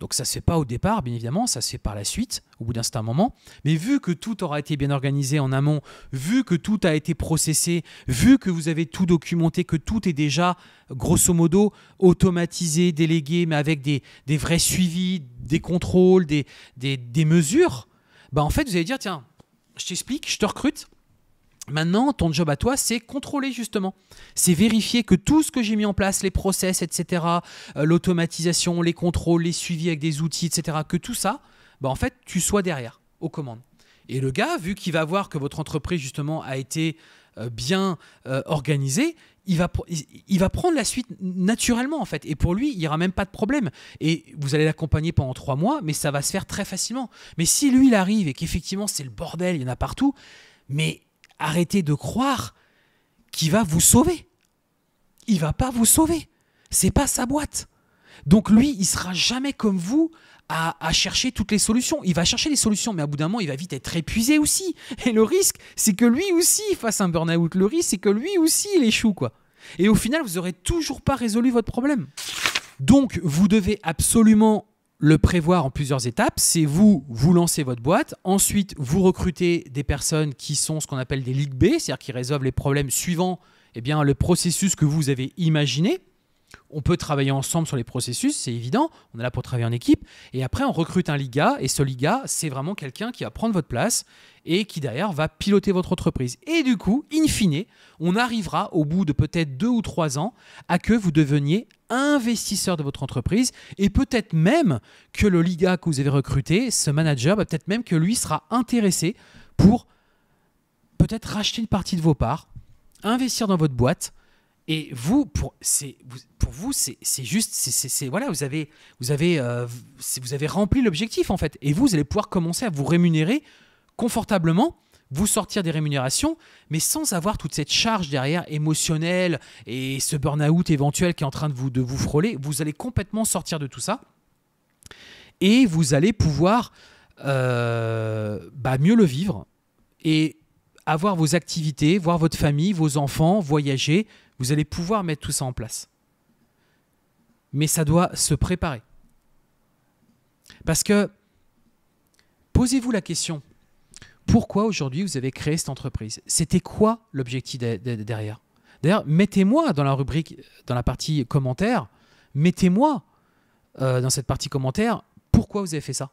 donc ça ne se fait pas au départ, bien évidemment, ça se fait par la suite, au bout d'un certain moment. Mais vu que tout aura été bien organisé en amont, vu que tout a été processé, vu que vous avez tout documenté, que tout est déjà, grosso modo, automatisé, délégué, mais avec des, vrais suivis, des contrôles, des, des, des mesures, bah en fait, vous allez dire, tiens, je t'explique, je te recrute, Maintenant, ton job à toi, c'est contrôler justement. C'est vérifier que tout ce que j'ai mis en place, les process, etc., euh, l'automatisation, les contrôles, les suivis avec des outils, etc., que tout ça, bah en fait, tu sois derrière, aux commandes. Et le gars, vu qu'il va voir que votre entreprise, justement, a été euh, bien euh, organisée, il va, il va prendre la suite naturellement en fait. Et pour lui, il n'y aura même pas de problème. Et vous allez l'accompagner pendant trois mois, mais ça va se faire très facilement. Mais si lui, il arrive et qu'effectivement c'est le bordel, il y en a partout, mais arrêtez de croire qu'il va vous sauver. Il va pas vous sauver. C'est pas sa boîte. Donc lui, il sera jamais comme vous à, chercher toutes les solutions. Il va chercher les solutions, mais à bout d'un moment, il va vite être épuisé aussi. Et le risque, c'est que lui aussi fasse un burn-out. Le risque, c'est que lui aussi, il échoue, quoi. Et au final, vous n'aurez toujours pas résolu votre problème. Donc, vous devez absolument le prévoir en plusieurs étapes. C'est vous, vous lancez votre boîte. Ensuite, vous recrutez des personnes qui sont ce qu'on appelle des ligues B, c'est-à-dire qui résolvent les problèmes suivant eh bien, le processus que vous avez imaginé on peut travailler ensemble sur les processus, c'est évident, on est là pour travailler en équipe, et après on recrute un Liga, et ce Liga, c'est vraiment quelqu'un qui va prendre votre place et qui derrière va piloter votre entreprise. Et du coup, in fine, on arrivera au bout de peut-être deux ou trois ans à que vous deveniez investisseur de votre entreprise, et peut-être même que le Liga que vous avez recruté, ce manager, bah, peut-être même que lui sera intéressé pour peut-être racheter une partie de vos parts, investir dans votre boîte, et vous, pour, vous, pour vous, c'est juste, voilà, vous avez, vous avez, euh, vous avez rempli l'objectif en fait. Et vous, vous allez pouvoir commencer à vous rémunérer confortablement, vous sortir des rémunérations, mais sans avoir toute cette charge derrière émotionnelle et ce burn-out éventuel qui est en train de vous, de vous frôler. Vous allez complètement sortir de tout ça et vous allez pouvoir euh, bah, mieux le vivre et avoir vos activités, voir votre famille, vos enfants, voyager, vous allez pouvoir mettre tout ça en place. Mais ça doit se préparer. Parce que, posez-vous la question, pourquoi aujourd'hui vous avez créé cette entreprise C'était quoi l'objectif derrière D'ailleurs, mettez-moi dans la rubrique, dans la partie commentaire, mettez-moi euh, dans cette partie commentaire pourquoi vous avez fait ça.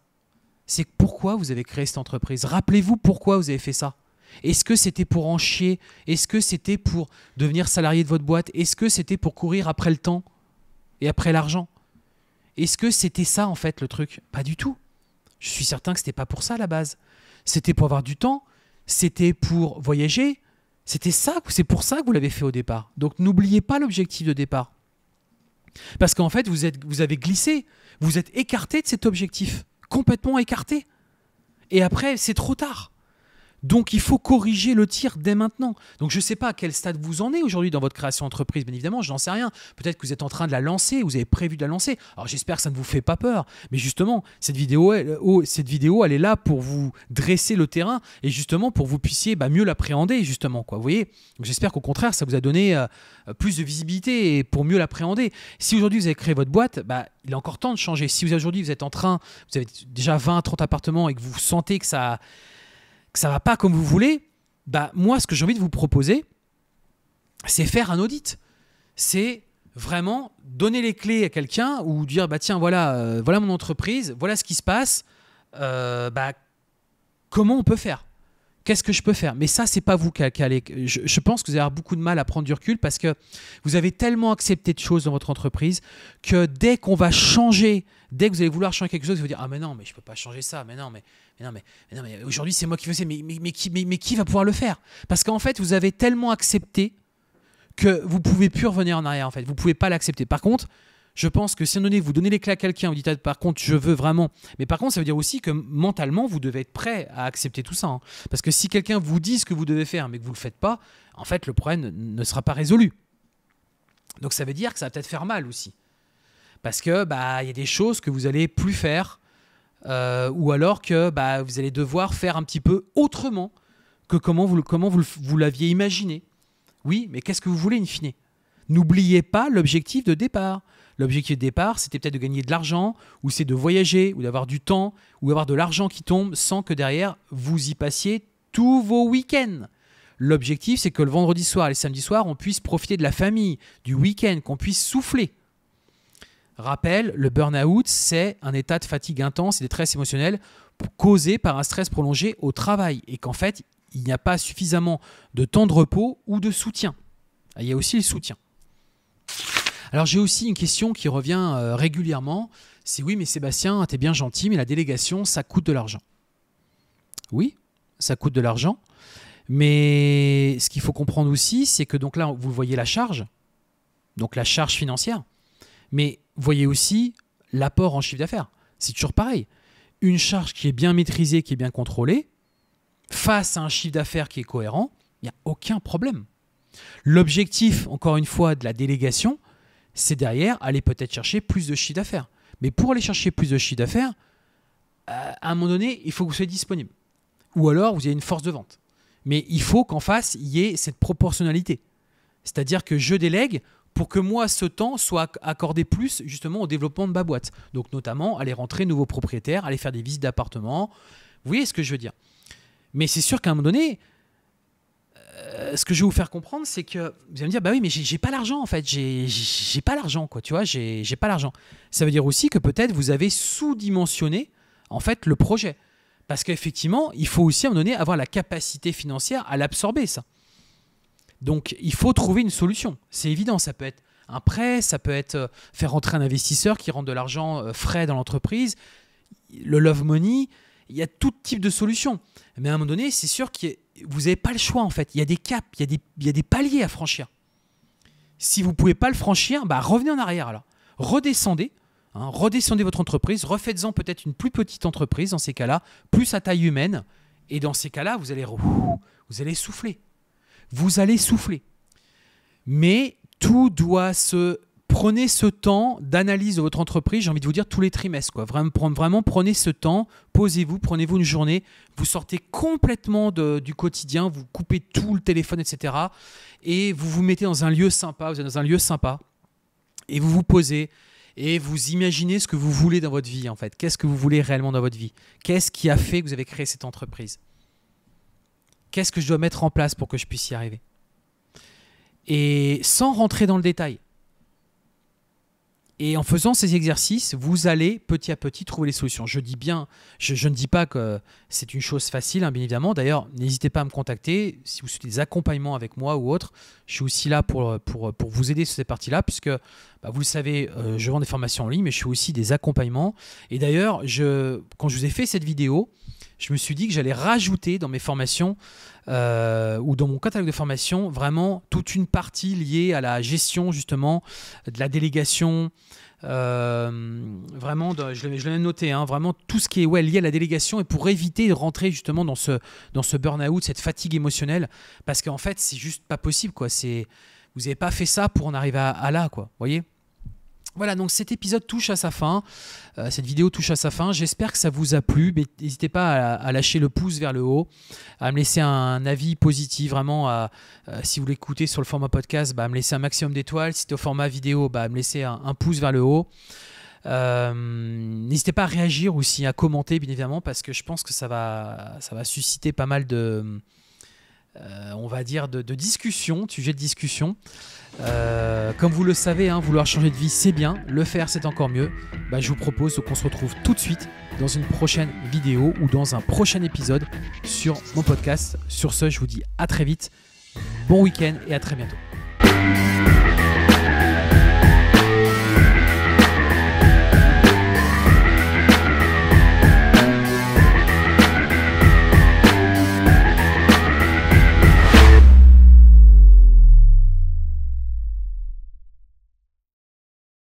C'est pourquoi vous avez créé cette entreprise. Rappelez-vous pourquoi vous avez fait ça. Est-ce que c'était pour en chier Est-ce que c'était pour devenir salarié de votre boîte Est-ce que c'était pour courir après le temps et après l'argent Est-ce que c'était ça en fait le truc Pas du tout. Je suis certain que c'était pas pour ça à la base. C'était pour avoir du temps, c'était pour voyager, c'était ça, c'est pour ça que vous l'avez fait au départ. Donc n'oubliez pas l'objectif de départ. Parce qu'en fait, vous, êtes, vous avez glissé, vous êtes écarté de cet objectif, complètement écarté. Et après, c'est trop tard. Donc il faut corriger le tir dès maintenant. Donc je ne sais pas à quel stade vous en êtes aujourd'hui dans votre création d'entreprise, bien évidemment, je n'en sais rien. Peut-être que vous êtes en train de la lancer, vous avez prévu de la lancer. Alors j'espère que ça ne vous fait pas peur. Mais justement, cette vidéo, elle, euh, oh, cette vidéo, elle est là pour vous dresser le terrain et justement pour que vous puissiez bah, mieux l'appréhender, justement. Quoi, vous voyez J'espère qu'au contraire, ça vous a donné euh, euh, plus de visibilité et pour mieux l'appréhender. Si aujourd'hui vous avez créé votre boîte, bah, il est encore temps de changer. Si aujourd'hui vous êtes en train, vous avez déjà 20, 30 appartements et que vous sentez que ça que ça va pas comme vous voulez, bah moi ce que j'ai envie de vous proposer, c'est faire un audit. C'est vraiment donner les clés à quelqu'un ou dire bah tiens voilà euh, voilà mon entreprise, voilà ce qui se passe, euh, bah comment on peut faire Qu'est-ce que je peux faire Mais ça, c'est pas vous qui allez. Je, je, pense que vous allez avoir beaucoup de mal à prendre du recul parce que vous avez tellement accepté de choses dans votre entreprise que dès qu'on va changer, dès que vous allez vouloir changer quelque chose, vous allez dire Ah, mais non, mais je peux pas changer ça, mais non, mais, mais non, mais, aujourd'hui, c'est moi qui faisais, mais, mais, mais, qui, mais, qui va pouvoir le faire Parce qu'en fait, vous avez tellement accepté que vous pouvez plus revenir en arrière, en fait. Vous pouvez pas l'accepter. Par contre, je pense que si un donné, vous donnez les clés à quelqu'un, vous dites ah, par contre, je veux vraiment. Mais par contre, ça veut dire aussi que mentalement, vous devez être prêt à accepter tout ça. Hein. Parce que si quelqu'un vous dit ce que vous devez faire, mais que vous ne le faites pas, en fait, le problème ne sera pas résolu. Donc ça veut dire que ça va peut-être faire mal aussi. Parce que bah il y a des choses que vous allez plus faire, euh, ou alors que bah, vous allez devoir faire un petit peu autrement que comment vous, comment vous, vous l'aviez imaginé. Oui, mais qu'est-ce que vous voulez in fine N'oubliez pas l'objectif de départ. L'objectif de départ, c'était peut-être de gagner de l'argent, ou c'est de voyager, ou d'avoir du temps, ou d'avoir de l'argent qui tombe sans que derrière, vous y passiez tous vos week-ends. L'objectif, c'est que le vendredi soir et le samedi soir, on puisse profiter de la famille, du week-end, qu'on puisse souffler. Rappel, le burn-out, c'est un état de fatigue intense et de stress émotionnel causé par un stress prolongé au travail et qu'en fait, il n'y a pas suffisamment de temps de repos ou de soutien. Ah, il y a aussi le soutien. Alors j'ai aussi une question qui revient euh, régulièrement. C'est oui, mais Sébastien, es bien gentil, mais la délégation, ça coûte de l'argent. Oui, ça coûte de l'argent. Mais ce qu'il faut comprendre aussi, c'est que donc là, vous voyez la charge, donc la charge financière, mais voyez aussi l'apport en chiffre d'affaires. C'est toujours pareil. Une charge qui est bien maîtrisée, qui est bien contrôlée, face à un chiffre d'affaires qui est cohérent, il n'y a aucun problème. L'objectif, encore une fois, de la délégation, c'est derrière aller peut-être chercher plus de chiffre d'affaires. Mais pour aller chercher plus de chiffre d'affaires, euh, à un moment donné, il faut que vous soyez disponible. Ou alors, vous avez une force de vente. Mais il faut qu'en face, il y ait cette proportionnalité. C'est-à-dire que je délègue pour que moi, ce temps soit accordé plus justement au développement de ma boîte. Donc notamment, aller rentrer nouveaux propriétaires, aller faire des visites d'appartements. Vous voyez ce que je veux dire Mais c'est sûr qu'à un moment donné, euh, ce que je vais vous faire comprendre, c'est que vous allez me dire, bah oui, mais j'ai pas l'argent en fait, j'ai pas l'argent quoi, tu vois, j'ai pas l'argent. Ça veut dire aussi que peut-être vous avez sous-dimensionné en fait le projet. Parce qu'effectivement, il faut aussi à un moment donné avoir la capacité financière à l'absorber ça. Donc il faut trouver une solution. C'est évident, ça peut être un prêt, ça peut être euh, faire rentrer un investisseur qui rentre de l'argent euh, frais dans l'entreprise, le love money, il y a tout type de solutions. Mais à un moment donné, c'est sûr qu'il y a vous n'avez pas le choix en fait. Il y a des caps, il y a des, paliers à franchir. Si vous ne pouvez pas le franchir, bah, revenez en arrière alors. Redescendez, hein, redescendez votre entreprise, refaites-en peut-être une plus petite entreprise dans ces cas-là, plus à taille humaine. Et dans ces cas-là, vous allez, vous allez souffler. Vous allez souffler. Mais tout doit se prenez ce temps d'analyse de votre entreprise, j'ai envie de vous dire tous les trimestres. Quoi. Vraiment, prenez ce temps, posez-vous, prenez-vous une journée, vous sortez complètement du quotidien, vous coupez tout le téléphone, etc. Et vous vous mettez dans un lieu sympa, vous êtes dans un lieu sympa, et vous vous posez, et vous imaginez ce que vous voulez dans votre vie, en fait. Qu'est-ce que vous voulez réellement dans votre vie Qu'est-ce qui a fait que vous avez créé cette entreprise Qu'est-ce que je dois mettre en place pour que je puisse y arriver Et sans rentrer dans le détail, et en faisant ces exercices, vous allez petit à petit trouver les solutions. Je dis bien, je, ne dis pas que c'est une chose facile, hein, bien évidemment. D'ailleurs, n'hésitez pas à me contacter si vous souhaitez des accompagnements avec moi ou autre. Je suis aussi là pour, pour, vous aider sur cette partie là puisque bah, vous le savez, euh, je vends des formations en ligne, mais je fais aussi des accompagnements. Et d'ailleurs, je, quand je vous ai fait cette vidéo, je me suis dit que j'allais rajouter dans mes formations euh, ou dans mon catalogue de formation vraiment toute une partie liée à la gestion justement de la délégation. Euh, vraiment, je l'ai même noté, hein, vraiment tout ce qui est lié à la délégation et pour éviter de rentrer justement dans ce, dans ce burn-out, cette fatigue émotionnelle, parce qu'en fait, c'est juste pas possible. quoi. Vous n'avez pas fait ça pour en arriver à, là, quoi. voyez voilà, donc cet épisode touche à sa fin, euh, cette vidéo touche à sa fin, j'espère que ça vous a plu, n'hésitez pas à, lâcher le pouce vers le haut, à me laisser un avis positif, vraiment, euh, si vous l'écoutez sur le format podcast, bah, à me laisser un maximum d'étoiles, si c'est au format vidéo, bah, à me laisser un, pouce vers le haut. Euh, n'hésitez pas à réagir aussi, à commenter bien évidemment, parce que je pense que ça va, ça va susciter pas mal de, euh, on va dire, de, discussion, sujet de discussion. Euh, comme vous le savez, hein, vouloir changer de vie, c'est bien, le faire, c'est encore mieux. Bah, je vous propose qu'on se retrouve tout de suite dans une prochaine vidéo ou dans un prochain épisode sur mon podcast. Sur ce, je vous dis à très vite, bon week-end et à très bientôt.